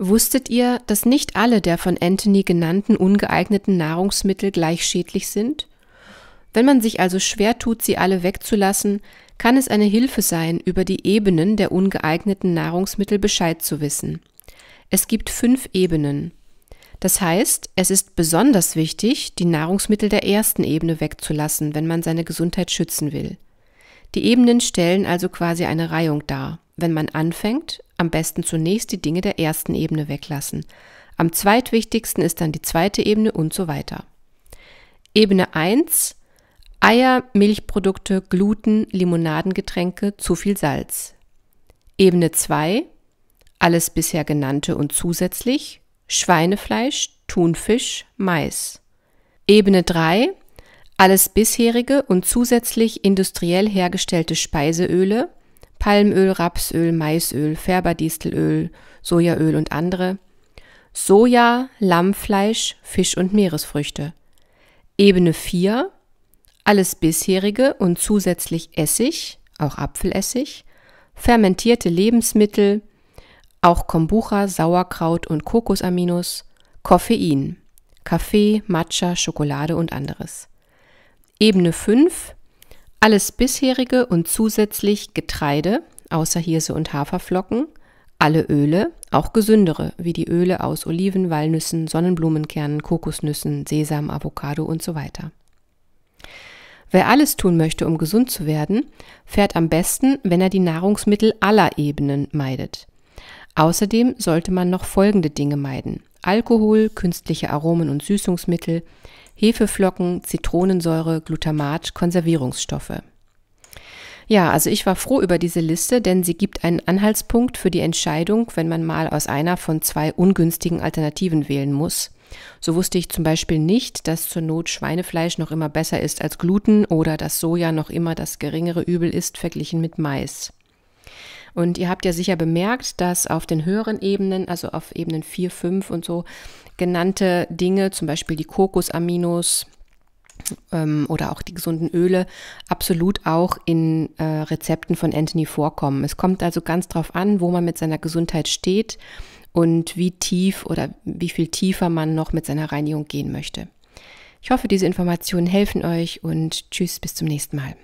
Wusstet ihr, dass nicht alle der von Anthony genannten ungeeigneten Nahrungsmittel gleich schädlich sind? Wenn man sich also schwer tut, sie alle wegzulassen, kann es eine Hilfe sein, über die Ebenen der ungeeigneten Nahrungsmittel Bescheid zu wissen. Es gibt fünf Ebenen. Das heißt, es ist besonders wichtig, die Nahrungsmittel der ersten Ebene wegzulassen, wenn man seine Gesundheit schützen will. Die Ebenen stellen also quasi eine Reihung dar. Wenn man anfängt, am besten zunächst die Dinge der ersten Ebene weglassen. Am zweitwichtigsten ist dann die zweite Ebene und so weiter. Ebene 1 Eier, Milchprodukte, Gluten, Limonadengetränke, zu viel Salz. Ebene 2 alles bisher genannte und zusätzlich Schweinefleisch, Thunfisch, Mais. Ebene 3 alles bisherige und zusätzlich industriell hergestellte Speiseöle, Palmöl, Rapsöl, Maisöl, Färberdistelöl, Sojaöl und andere, Soja, Lammfleisch, Fisch und Meeresfrüchte. Ebene 4 alles bisherige und zusätzlich Essig, auch Apfelessig, fermentierte Lebensmittel, auch Kombucha, Sauerkraut und Kokosaminos, Koffein, Kaffee, Matcha, Schokolade und anderes. Ebene 5 alles bisherige und zusätzlich Getreide, außer Hirse und Haferflocken, alle Öle, auch gesündere, wie die Öle aus Oliven, Walnüssen, Sonnenblumenkernen, Kokosnüssen, Sesam, Avocado und so weiter. Wer alles tun möchte, um gesund zu werden, fährt am besten, wenn er die Nahrungsmittel aller Ebenen meidet. Außerdem sollte man noch folgende Dinge meiden. Alkohol, künstliche Aromen und Süßungsmittel, Hefeflocken, Zitronensäure, Glutamat, Konservierungsstoffe. Ja, also ich war froh über diese Liste, denn sie gibt einen Anhaltspunkt für die Entscheidung, wenn man mal aus einer von zwei ungünstigen Alternativen wählen muss. So wusste ich zum Beispiel nicht, dass zur Not Schweinefleisch noch immer besser ist als Gluten oder dass Soja noch immer das geringere Übel ist verglichen mit Mais. Und ihr habt ja sicher bemerkt, dass auf den höheren Ebenen, also auf Ebenen 4, 5 und so, genannte Dinge, zum Beispiel die Kokosaminos, ähm, oder auch die gesunden Öle absolut auch in äh, Rezepten von Anthony vorkommen. Es kommt also ganz drauf an, wo man mit seiner Gesundheit steht und wie tief oder wie viel tiefer man noch mit seiner Reinigung gehen möchte. Ich hoffe, diese Informationen helfen euch und tschüss, bis zum nächsten Mal.